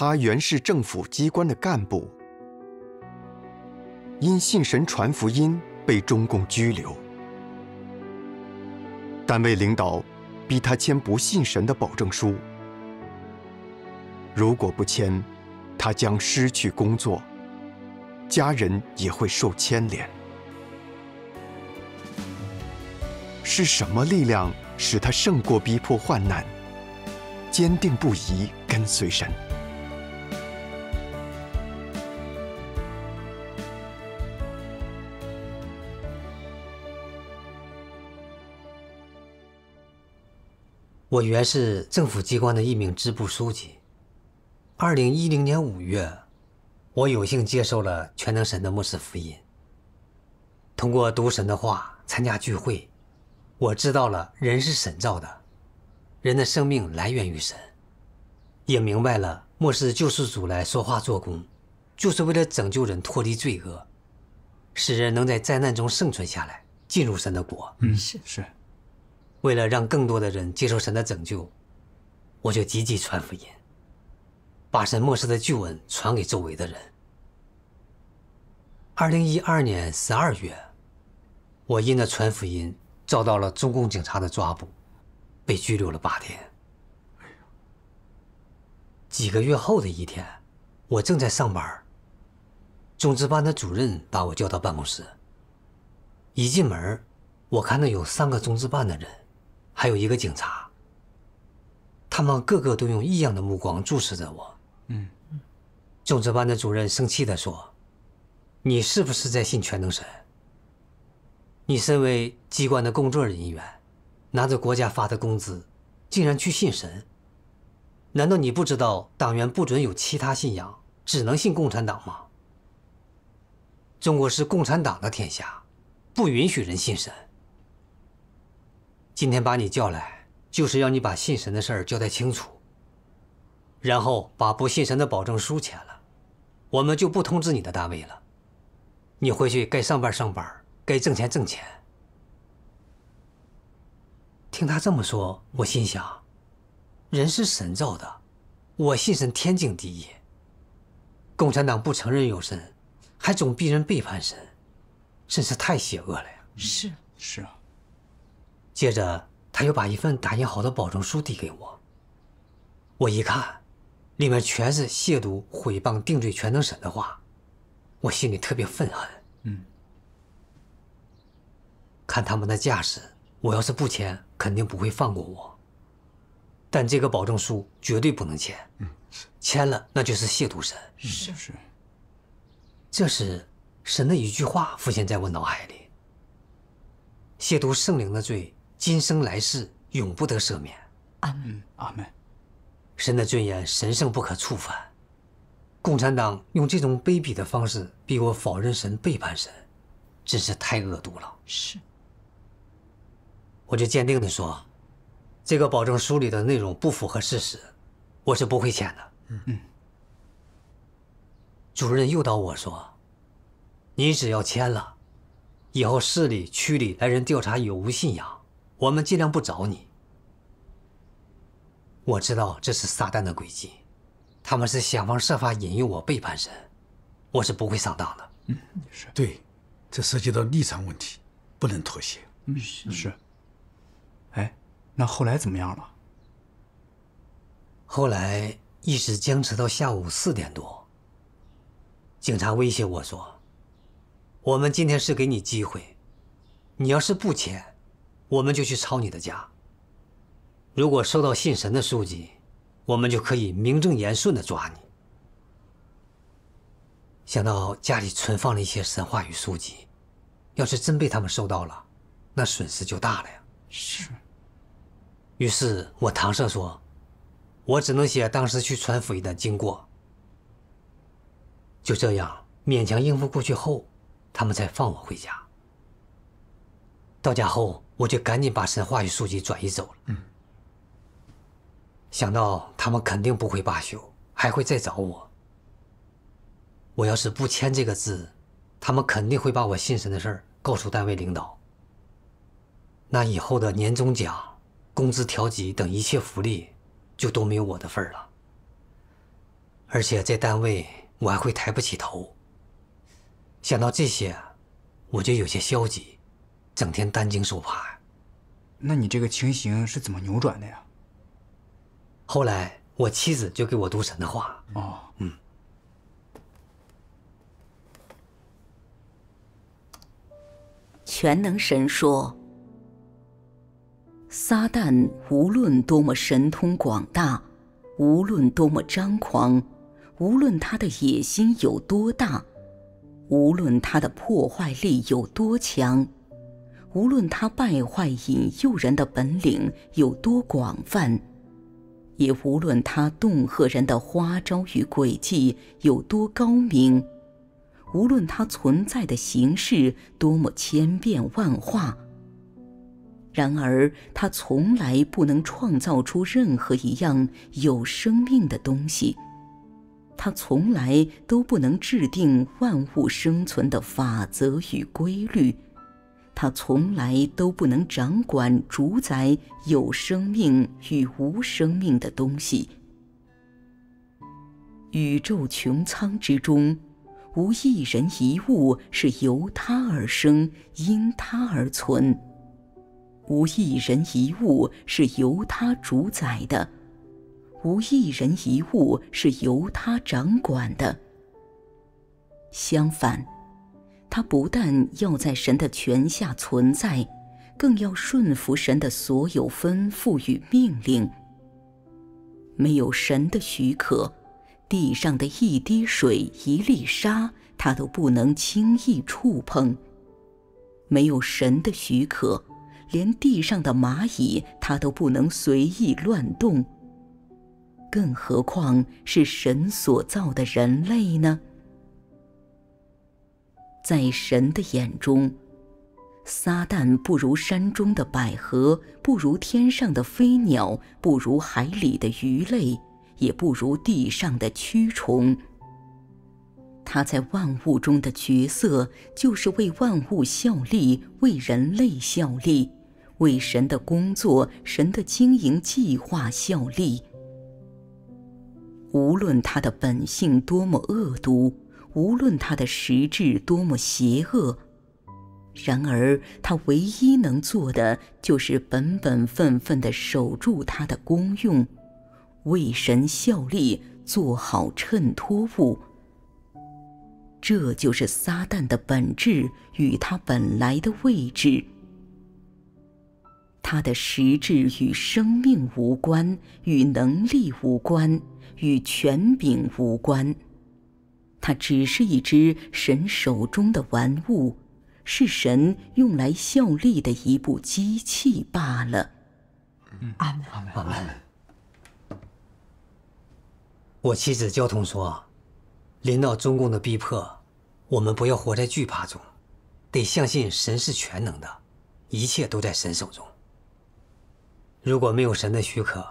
他原是政府机关的干部，因信神传福音被中共拘留，单位领导逼他签不信神的保证书，如果不签，他将失去工作，家人也会受牵连。是什么力量使他胜过逼迫患难，坚定不移跟随神？我原是政府机关的一名支部书记。二零一零年五月，我有幸接受了全能神的末世福音。通过读神的话、参加聚会，我知道了人是神造的，人的生命来源于神，也明白了末世救世主来说话、做工，就是为了拯救人脱离罪恶，使人能在灾难中生存下来，进入神的国。嗯，是是。为了让更多的人接受神的拯救，我就积极传福音，把神末世的旧闻传给周围的人。二零一二年十二月，我因着传福音遭到了中共警察的抓捕，被拘留了八天。几个月后的一天，我正在上班，中支办的主任把我叫到办公室，一进门，我看到有三个中支办的人。还有一个警察，他们个个都用异样的目光注视着我。嗯嗯，组织的主人生气地说：“你是不是在信全能神？你身为机关的工作人员，拿着国家发的工资，竟然去信神？难道你不知道党员不准有其他信仰，只能信共产党吗？中国是共产党的天下，不允许人信神。”今天把你叫来，就是要你把信神的事儿交代清楚，然后把不信神的保证书签了，我们就不通知你的单位了。你回去该上班上班，该挣钱挣钱。听他这么说，我心想，人是神造的，我信神天经地义。共产党不承认有神，还总逼人背叛神，真是太邪恶了呀！是是啊。接着，他又把一份打印好的保证书递给我。我一看，里面全是亵渎、毁谤、定罪全能神的话，我心里特别愤恨。嗯。看他们的架势，我要是不签，肯定不会放过我。但这个保证书绝对不能签。嗯，是。签了那就是亵渎神。是是。这时，神的一句话浮现在我脑海里：亵渎圣灵的罪。今生来世永不得赦免。阿门，阿门。神的尊严神圣不可触犯。共产党用这种卑鄙的方式逼我否认神、背叛神，真是太恶毒了。是。我就坚定地说，这个保证书里的内容不符合事实，我是不会签的。嗯嗯。主任诱导我说：“你只要签了，以后市里、区里来人调查有无信仰。”我们尽量不找你。我知道这是撒旦的诡计，他们是想方设法引诱我背叛神，我是不会上当的。嗯，是。对，这涉及到立场问题，不能妥协。嗯，是。哎，那后来怎么样了？后来一直僵持到下午四点多，警察威胁我说：“我们今天是给你机会，你要是不签。”我们就去抄你的家。如果收到信神的书籍，我们就可以名正言顺的抓你。想到家里存放了一些神话与书籍，要是真被他们收到了，那损失就大了呀。是。于是我搪塞说，我只能写当时去传福音的经过。就这样勉强应付过去后，他们才放我回家。到家后。我就赶紧把神话与书籍转移走了。嗯。想到他们肯定不会罢休，还会再找我。我要是不签这个字，他们肯定会把我信神的事儿告诉单位领导。那以后的年终奖、工资调级等一切福利，就都没有我的份儿了。而且在单位我还会抬不起头。想到这些，我就有些消极。整天担惊受怕呀？那你这个情形是怎么扭转的呀？后来我妻子就给我读神的话哦，嗯。全能神说：“撒旦无论多么神通广大，无论多么张狂，无论他的野心有多大，无论他的破坏力有多强。”无论他败坏引诱人的本领有多广泛，也无论他恫吓人的花招与诡计有多高明，无论他存在的形式多么千变万化，然而他从来不能创造出任何一样有生命的东西，他从来都不能制定万物生存的法则与规律。他从来都不能掌管、主宰有生命与无生命的东西。宇宙穹苍之中，无一人一物是由他而生、因他而存；无一人一物是由他主宰的，无一人一物是由他掌管的。相反。他不但要在神的权下存在，更要顺服神的所有吩咐与命令。没有神的许可，地上的一滴水、一粒沙，他都不能轻易触碰；没有神的许可，连地上的蚂蚁，他都不能随意乱动。更何况是神所造的人类呢？在神的眼中，撒旦不如山中的百合，不如天上的飞鸟，不如海里的鱼类，也不如地上的蛆虫。他在万物中的角色，就是为万物效力，为人类效力，为神的工作、神的经营计划效力。无论他的本性多么恶毒。无论他的实质多么邪恶，然而他唯一能做的就是本本分分的守住他的功用，为神效力，做好衬托物。这就是撒旦的本质与他本来的位置。他的实质与生命无关，与能力无关，与权柄无关。它只是一只神手中的玩物，是神用来效力的一部机器罢了。嗯、阿阿我妻子交通说：“，临到中共的逼迫，我们不要活在惧怕中，得相信神是全能的，一切都在神手中。如果没有神的许可，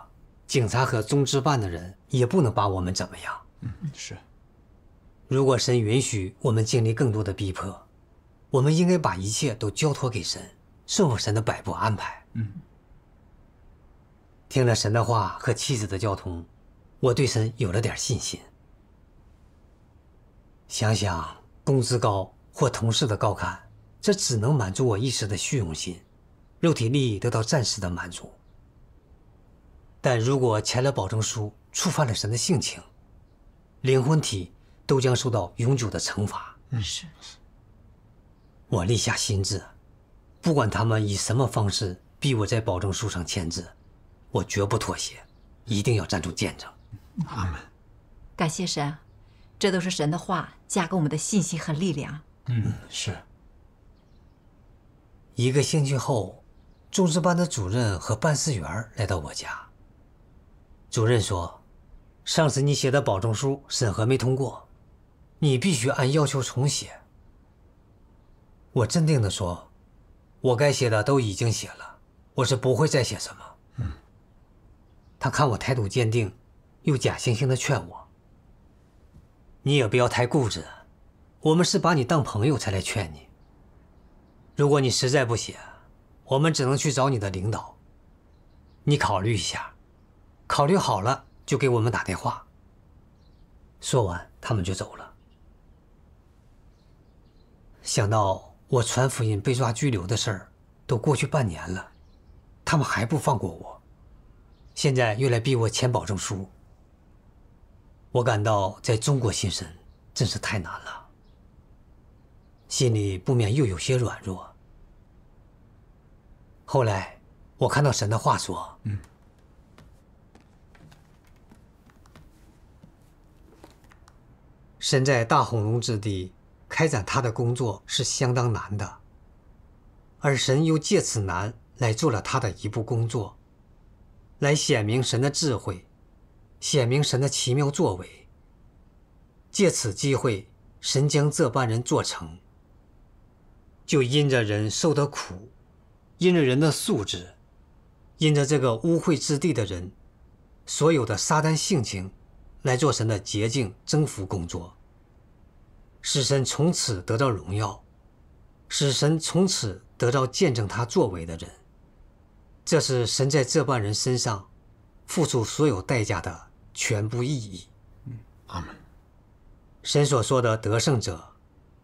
警察和中支办的人也不能把我们怎么样。”嗯，是。如果神允许我们经历更多的逼迫，我们应该把一切都交托给神，顺服神的摆布安排。嗯。听了神的话和妻子的交通，我对神有了点信心。想想工资高或同事的高看，这只能满足我一时的虚荣心，肉体利益得到暂时的满足。但如果签了保证书，触犯了神的性情，灵魂体。都将受到永久的惩罚。嗯，是。我立下心志，不管他们以什么方式逼我在保证书上签字，我绝不妥协，一定要站出见证。阿门。感谢神，这都是神的话加给我们的信心和力量。嗯，是。一个星期后，中职班的主任和办事员来到我家。主任说，上次你写的保证书审核没通过。你必须按要求重写。我镇定地说：“我该写的都已经写了，我是不会再写什么。”嗯。他看我态度坚定，又假惺惺地劝我：“你也不要太固执，我们是把你当朋友才来劝你。如果你实在不写，我们只能去找你的领导。你考虑一下，考虑好了就给我们打电话。”说完，他们就走了。想到我传福音被抓拘留的事儿，都过去半年了，他们还不放过我，现在又来逼我签保证书，我感到在中国现神真是太难了，心里不免又有些软弱。后来我看到神的话说：“嗯，身在大红龙之地。”开展他的工作是相当难的，而神又借此难来做了他的一部工作，来显明神的智慧，显明神的奇妙作为。借此机会，神将这般人做成，就因着人受的苦，因着人的素质，因着这个污秽之地的人，所有的撒旦性情，来做神的洁净征服工作。使神从此得到荣耀，使神从此得到见证他作为的人，这是神在这帮人身上付出所有代价的全部意义。嗯，阿门。神所说的得胜者，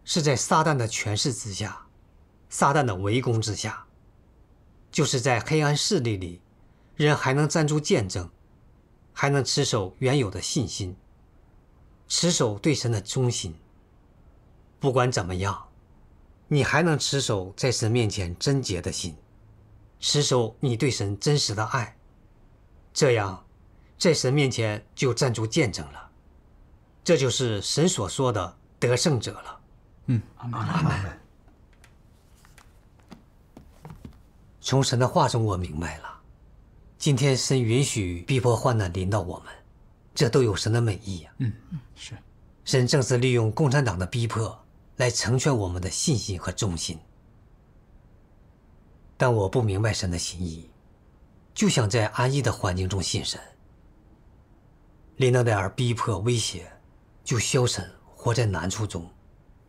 是在撒旦的权势之下，撒旦的围攻之下，就是在黑暗势力里，人还能站住见证，还能持守原有的信心，持守对神的忠心。不管怎么样，你还能持守在神面前贞洁的心，持守你对神真实的爱，这样，在神面前就站住见证了。这就是神所说的得胜者了。嗯，阿门从神的话中，我明白了，今天神允许逼迫患难临到我们，这都有神的美意呀。嗯嗯，是，神正是利用共产党的逼迫。来成全我们的信心和忠心，但我不明白神的心意，就想在安逸的环境中信神。领导戴尔逼迫威胁，就消沉，活在难处中，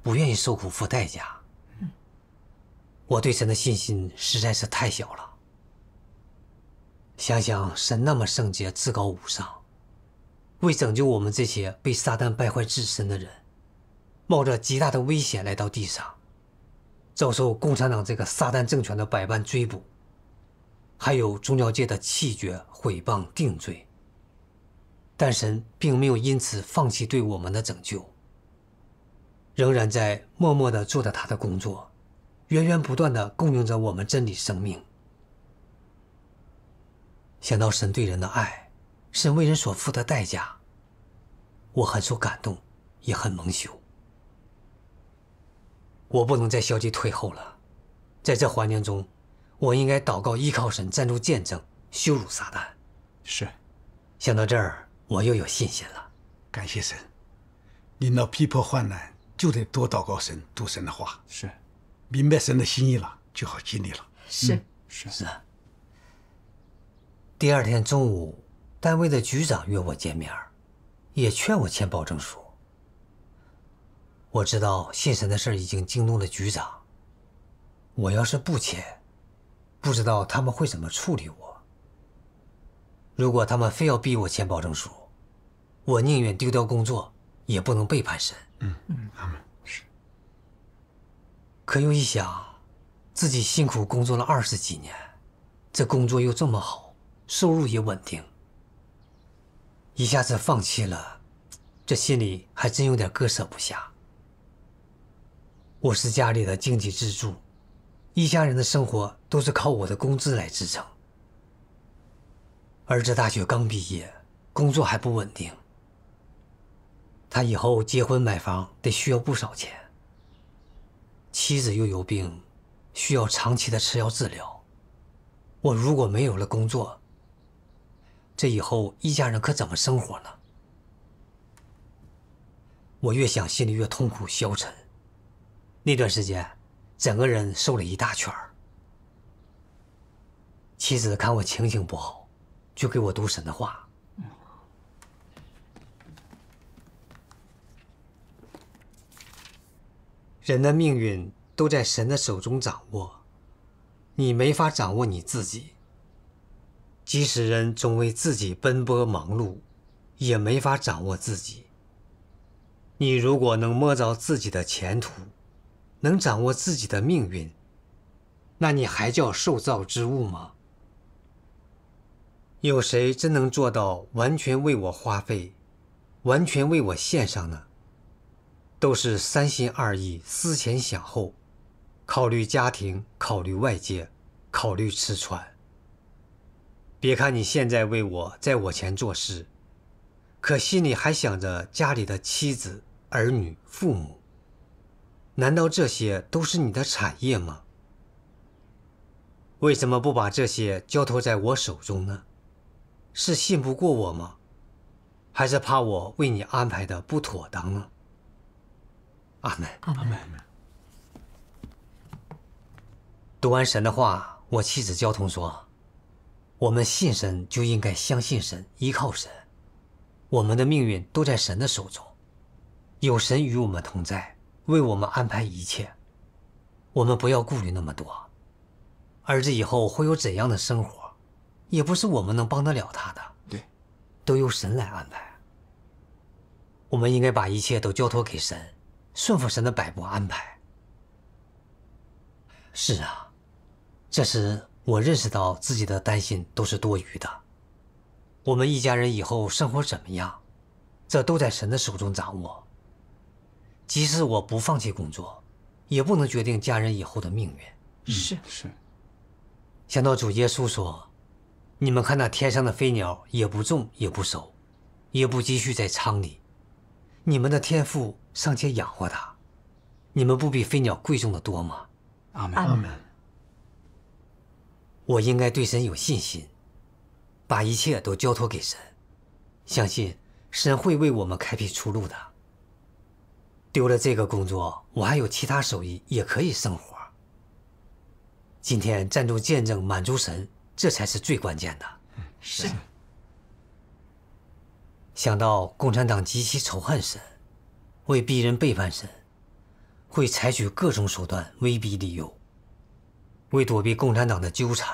不愿意受苦付代价。我对神的信心实在是太小了。想想神那么圣洁至高无上，为拯救我们这些被撒旦败坏自身的人。冒着极大的危险来到地上，遭受共产党这个撒旦政权的百般追捕，还有宗教界的弃绝、毁谤、定罪。但神并没有因此放弃对我们的拯救，仍然在默默地做着他的工作，源源不断地供应着我们真理生命。想到神对人的爱，神为人所付的代价，我很受感动，也很蒙羞。我不能再消极退后了，在这环境中，我应该祷告，依靠神，站住见证，羞辱撒旦。是，想到这儿，我又有信心了。感谢神，领导逼迫患难，就得多祷告神，读神的话。是，明白神的心意了，就好尽力了。是是是。第二天中午，单位的局长约我见面也劝我签保证书。我知道信神的事已经惊动了局长。我要是不签，不知道他们会怎么处理我。如果他们非要逼我签保证书，我宁愿丢掉工作，也不能背叛神。嗯嗯，他们是。可又一想，自己辛苦工作了二十几年，这工作又这么好，收入也稳定，一下子放弃了，这心里还真有点割舍不下。我是家里的经济支柱，一家人的生活都是靠我的工资来支撑。儿子大学刚毕业，工作还不稳定。他以后结婚买房得需要不少钱。妻子又有病，需要长期的吃药治疗。我如果没有了工作，这以后一家人可怎么生活呢？我越想，心里越痛苦、消沉。那段时间，整个人瘦了一大圈儿。妻子看我情形不好，就给我读神的话。人的命运都在神的手中掌握，你没法掌握你自己。即使人总为自己奔波忙碌，也没法掌握自己。你如果能摸着自己的前途，能掌握自己的命运，那你还叫受造之物吗？有谁真能做到完全为我花费，完全为我献上呢？都是三心二意、思前想后，考虑家庭，考虑外界，考虑吃穿。别看你现在为我在我前做事，可心里还想着家里的妻子、儿女、父母。难道这些都是你的产业吗？为什么不把这些交托在我手中呢？是信不过我吗？还是怕我为你安排的不妥当呢？阿门，阿门。读完神的话，我妻子交通说：“我们信神，就应该相信神，依靠神。我们的命运都在神的手中，有神与我们同在。”为我们安排一切，我们不要顾虑那么多。儿子以后会有怎样的生活，也不是我们能帮得了他的。对，都由神来安排。我们应该把一切都交托给神，顺服神的摆布安排。是啊，这时我认识到自己的担心都是多余的。我们一家人以后生活怎么样，这都在神的手中掌握。即使我不放弃工作，也不能决定家人以后的命运。是是。想到主耶稣说：“你们看那天上的飞鸟，也不种也不收，也不积蓄在仓里，你们的天赋尚且养活它，你们不比飞鸟贵重的多吗？”阿门阿门。我应该对神有信心，把一切都交托给神，相信神会为我们开辟出路的。丢了这个工作，我还有其他手艺也可以生活。今天站助见证满足神，这才是最关键的。是。想到共产党极其仇恨神，为逼人背叛神，会采取各种手段威逼利诱。为躲避共产党的纠缠，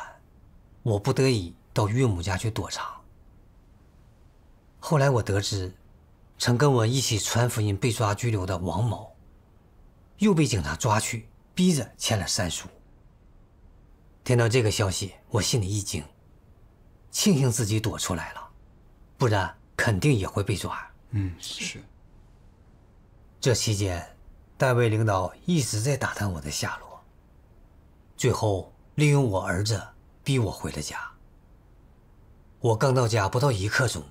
我不得已到岳母家去躲藏。后来我得知。曾跟我一起传福音、被抓拘留的王某，又被警察抓去，逼着签了三书。听到这个消息，我心里一惊，庆幸自己躲出来了，不然肯定也会被抓。嗯，是。这期间，单位领导一直在打探我的下落，最后利用我儿子逼我回了家。我刚到家不到一刻钟。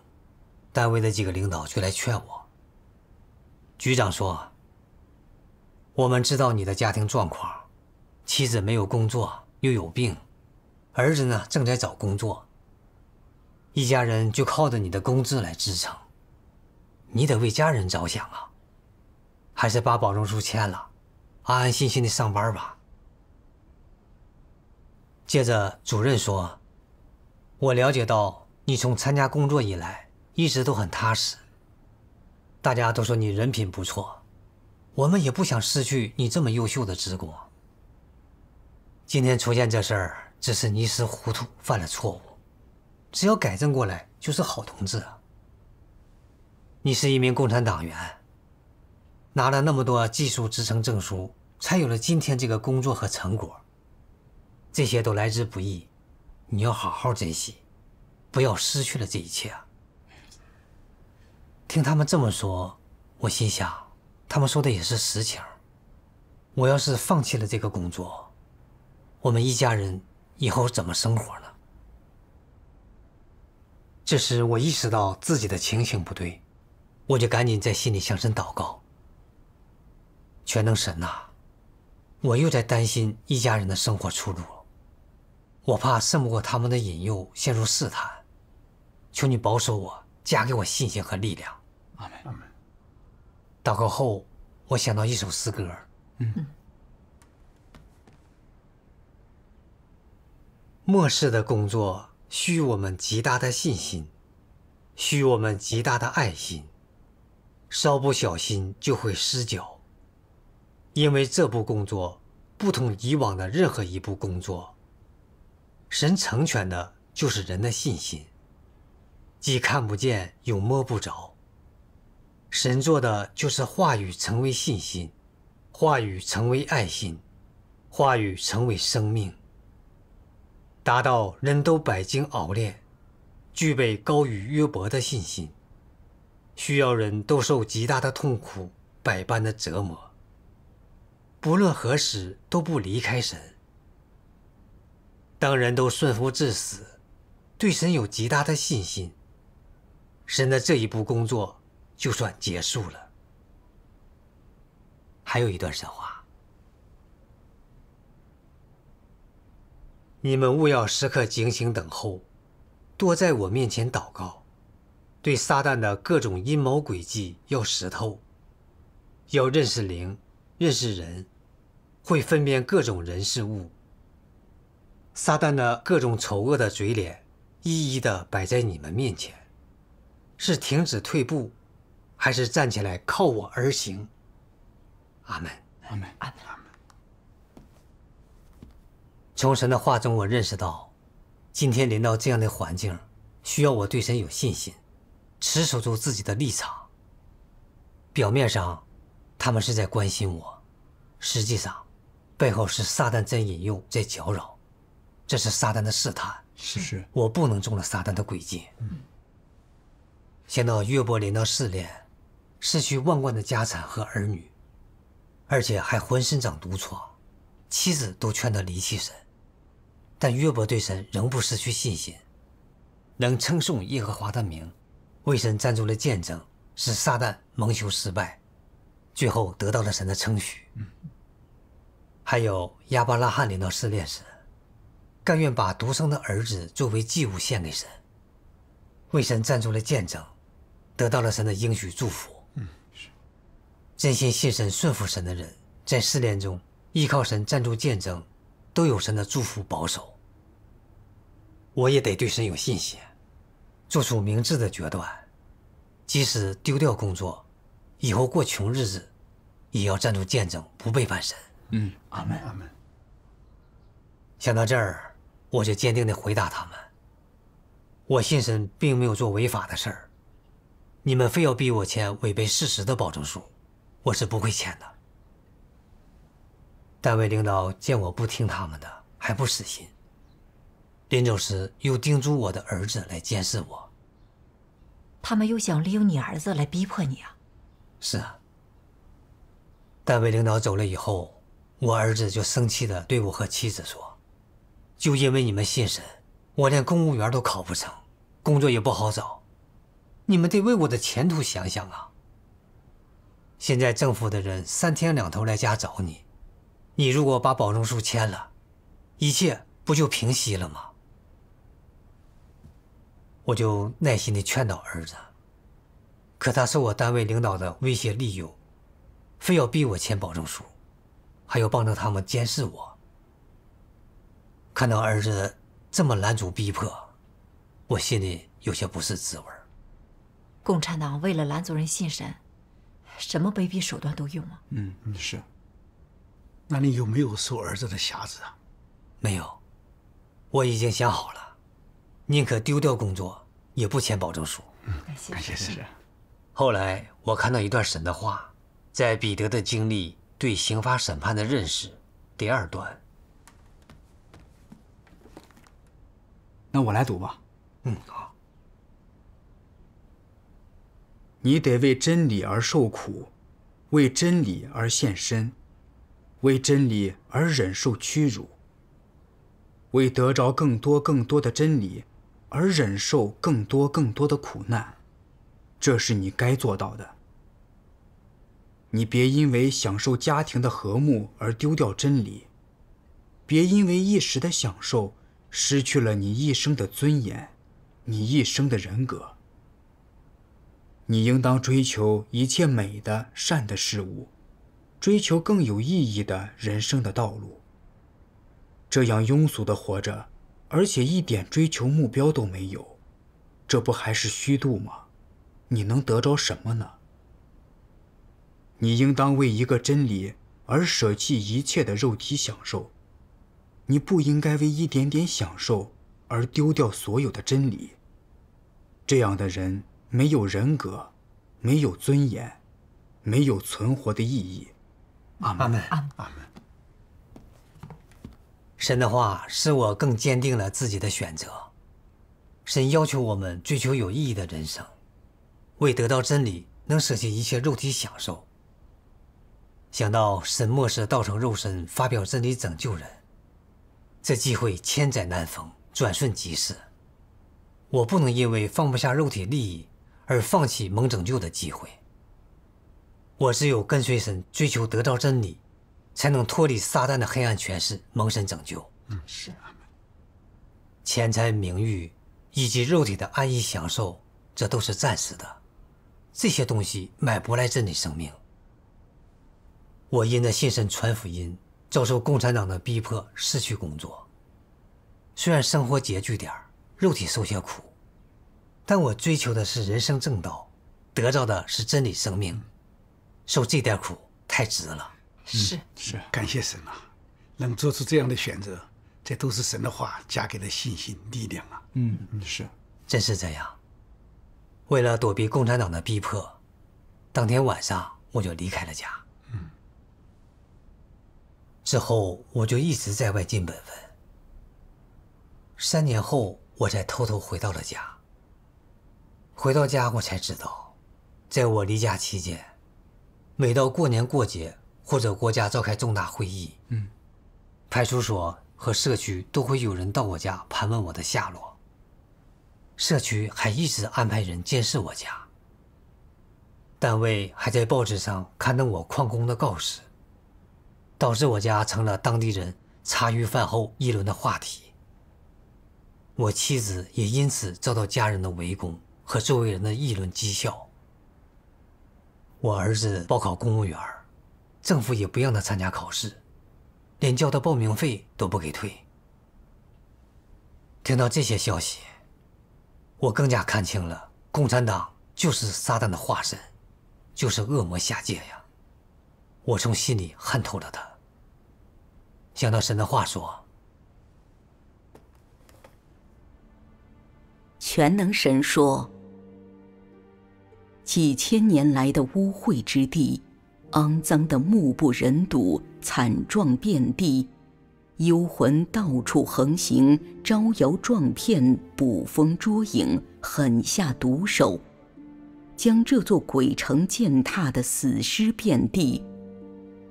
单位的几个领导就来劝我。局长说：“我们知道你的家庭状况，妻子没有工作又有病，儿子呢正在找工作，一家人就靠着你的工资来支撑，你得为家人着想啊，还是把保证书签了，安安心心的上班吧。”接着主任说：“我了解到你从参加工作以来。”一直都很踏实。大家都说你人品不错，我们也不想失去你这么优秀的职工。今天出现这事儿，只是你一时糊涂犯了错误，只要改正过来就是好同志啊。你是一名共产党员，拿了那么多技术职称证书，才有了今天这个工作和成果，这些都来之不易，你要好好珍惜，不要失去了这一切啊。听他们这么说，我心想，他们说的也是实情。我要是放弃了这个工作，我们一家人以后怎么生活呢？这时我意识到自己的情形不对，我就赶紧在心里向神祷告。全能神呐，我又在担心一家人的生活出路，我怕胜不过他们的引诱，陷入试探，求你保守我，加给我信心和力量。阿门。祷告后，我想到一首诗歌。嗯。末世的工作需我们极大的信心，需我们极大的爱心，稍不小心就会失脚，因为这部工作不同以往的任何一部工作。神成全的就是人的信心，既看不见又摸不着。神做的就是话语成为信心，话语成为爱心，话语成为生命，达到人都百经熬炼，具备高于约伯的信心，需要人都受极大的痛苦，百般的折磨。不论何时都不离开神。当人都顺服至死，对神有极大的信心，神的这一步工作。就算结束了，还有一段神话。你们务要时刻警醒，等候，多在我面前祷告，对撒旦的各种阴谋诡计要识透，要认识灵，认识人，会分辨各种人事物。撒旦的各种丑恶的嘴脸，一一的摆在你们面前，是停止退步。还是站起来靠我而行。阿门，阿门，阿门，阿门。从神的话中，我认识到，今天临到这样的环境，需要我对神有信心，持守住自己的立场。表面上，他们是在关心我，实际上，背后是撒旦在引诱，在搅扰，这是撒旦的试探。是是。我不能中了撒旦的诡计。嗯。先到约伯临到试炼。失去万贯的家产和儿女，而且还浑身长毒疮，妻子都劝他离弃神，但约伯对神仍不失去信心，能称颂耶和华的名，为神站住了见证，使撒旦蒙羞失败，最后得到了神的称许。还有亚伯拉罕临到试炼时，甘愿把独生的儿子作为祭物献给神，为神站住了见证，得到了神的应许祝福。真心信神、顺服神的人，在试炼中依靠神站住见证，都有神的祝福保守。我也得对神有信心，做出明智的决断，即使丢掉工作，以后过穷日子，也要站住见证，不背叛神。嗯，阿门，阿门。想到这儿，我就坚定地回答他们：“我信神，并没有做违法的事儿，你们非要逼我签违背事实的保证书。”我是不会签的。单位领导见我不听他们的，还不死心，临走时又叮嘱我的儿子来监视我。他们又想利用你儿子来逼迫你啊！是啊。单位领导走了以后，我儿子就生气的对我和妻子说：“就因为你们信神，我连公务员都考不成，工作也不好找，你们得为我的前途想想啊！”现在政府的人三天两头来家找你，你如果把保证书签了，一切不就平息了吗？我就耐心地劝导儿子，可他受我单位领导的威胁利诱，非要逼我签保证书，还要帮着他们监视我。看到儿子这么拦阻逼迫，我心里有些不是滋味。共产党为了拦阻人心神。什么卑鄙手段都用啊！嗯，是。那你有没有收儿子的匣子啊？没有，我已经想好了，宁可丢掉工作，也不签保证书。嗯，感谢，谢谢。后来我看到一段神的话，在彼得的经历对刑法审判的认识，第二段。那我来读吧。嗯，好。你得为真理而受苦，为真理而献身，为真理而忍受屈辱，为得着更多更多的真理而忍受更多更多的苦难，这是你该做到的。你别因为享受家庭的和睦而丢掉真理，别因为一时的享受失去了你一生的尊严，你一生的人格。你应当追求一切美的、善的事物，追求更有意义的人生的道路。这样庸俗的活着，而且一点追求目标都没有，这不还是虚度吗？你能得着什么呢？你应当为一个真理而舍弃一切的肉体享受，你不应该为一点点享受而丢掉所有的真理。这样的人。没有人格，没有尊严，没有存活的意义。阿门，阿门，阿门。神的话使我更坚定了自己的选择。神要求我们追求有意义的人生，为得到真理能舍弃一切肉体享受。想到神末世道成肉身，发表真理拯救人，这机会千载难逢，转瞬即逝。我不能因为放不下肉体利益。而放弃蒙拯救的机会，我只有跟随神追求得到真理，才能脱离撒旦的黑暗权势，蒙神拯救。嗯，是钱财、名誉以及肉体的安逸享受，这都是暂时的，这些东西买不来真的生命。我因着信神传福音，遭受共产党的逼迫，失去工作，虽然生活拮据点肉体受些苦。但我追求的是人生正道，得到的是真理生命，受这点苦太值了。是是，感谢神啊！能做出这样的选择，这都是神的话加给了信心力量啊。嗯嗯，是，真是这样。为了躲避共产党的逼迫，当天晚上我就离开了家。嗯。之后我就一直在外尽本分。三年后，我才偷偷回到了家。回到家，我才知道，在我离家期间，每到过年过节或者国家召开重大会议，派出所和社区都会有人到我家盘问我的下落。社区还一直安排人监视我家。单位还在报纸上刊登我旷工的告示，导致我家成了当地人茶余饭后议论的话题。我妻子也因此遭到家人的围攻。和周围人的议论讥笑。我儿子报考公务员，政府也不让他参加考试，连交的报名费都不给退。听到这些消息，我更加看清了，共产党就是撒旦的化身，就是恶魔下界呀！我从心里恨透了他。想到神的话说。全能神说：“几千年来的污秽之地，肮脏的目不忍睹，惨状遍地，幽魂到处横行，招摇撞骗，捕风捉影，狠下毒手，将这座鬼城践踏的死尸遍地，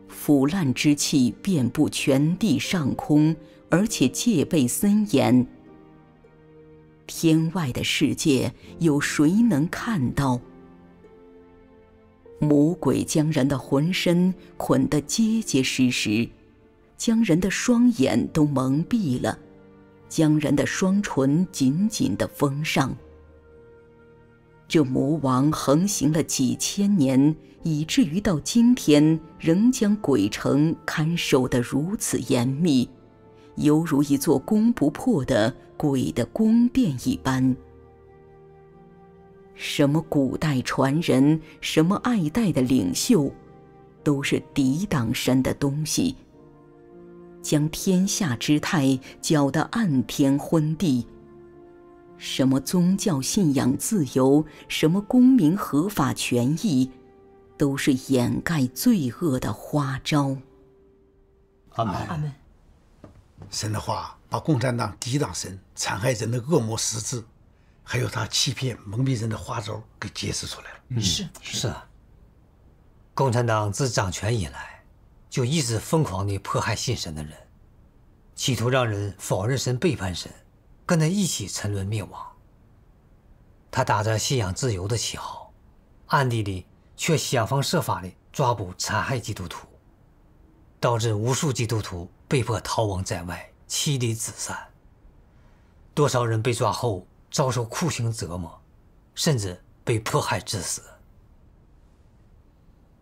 腐烂之气遍布全地上空，而且戒备森严。”天外的世界，有谁能看到？魔鬼将人的浑身捆得结结实实，将人的双眼都蒙蔽了，将人的双唇紧紧的封上。这魔王横行了几千年，以至于到今天仍将鬼城看守的如此严密，犹如一座攻不破的。鬼的宫殿一般，什么古代传人，什么爱戴的领袖，都是抵挡神的东西；将天下之态搅得暗天昏地。什么宗教信仰自由，什么公民合法权益，都是掩盖罪恶的花招。阿门，阿门。神的话。把共产党抵挡神、残害人的恶魔实质，还有他欺骗、蒙蔽人的花招给揭示出来了。是是啊，共产党自掌权以来，就一直疯狂地迫害信神的人，企图让人否认神、背叛神，跟他一起沉沦灭亡。他打着信仰自由的旗号，暗地里却想方设法地抓捕、残害基督徒，导致无数基督徒被迫逃亡在外。妻离子散，多少人被抓后遭受酷刑折磨，甚至被迫害致死。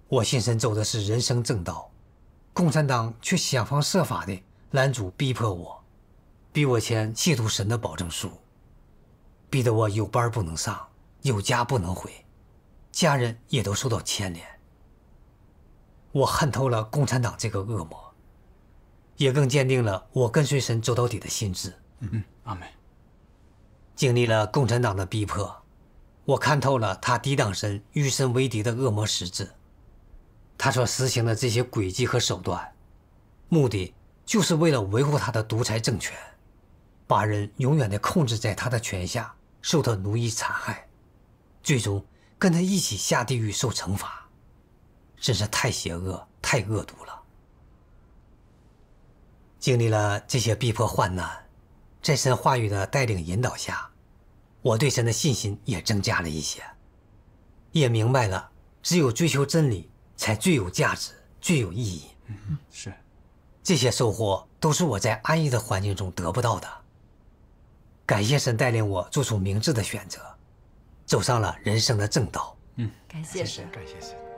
我信神走的是人生正道，共产党却想方设法的拦阻逼迫我，逼我签亵渎神的保证书，逼得我有班不能上，有家不能回，家人也都受到牵连。我恨透了共产党这个恶魔。也更坚定了我跟随神走到底的心智。嗯嗯，阿美。经历了共产党的逼迫，我看透了他抵挡神、与神为敌的恶魔实质。他所实行的这些诡计和手段，目的就是为了维护他的独裁政权，把人永远的控制在他的权下，受他奴役残害，最终跟他一起下地狱受惩罚。真是太邪恶、太恶毒了。经历了这些逼迫患难，在神话语的带领引导下，我对神的信心也增加了一些，也明白了只有追求真理才最有价值、最有意义。嗯，是。这些收获都是我在安逸的环境中得不到的。感谢神带领我做出明智的选择，走上了人生的正道。嗯，感谢神，感谢神。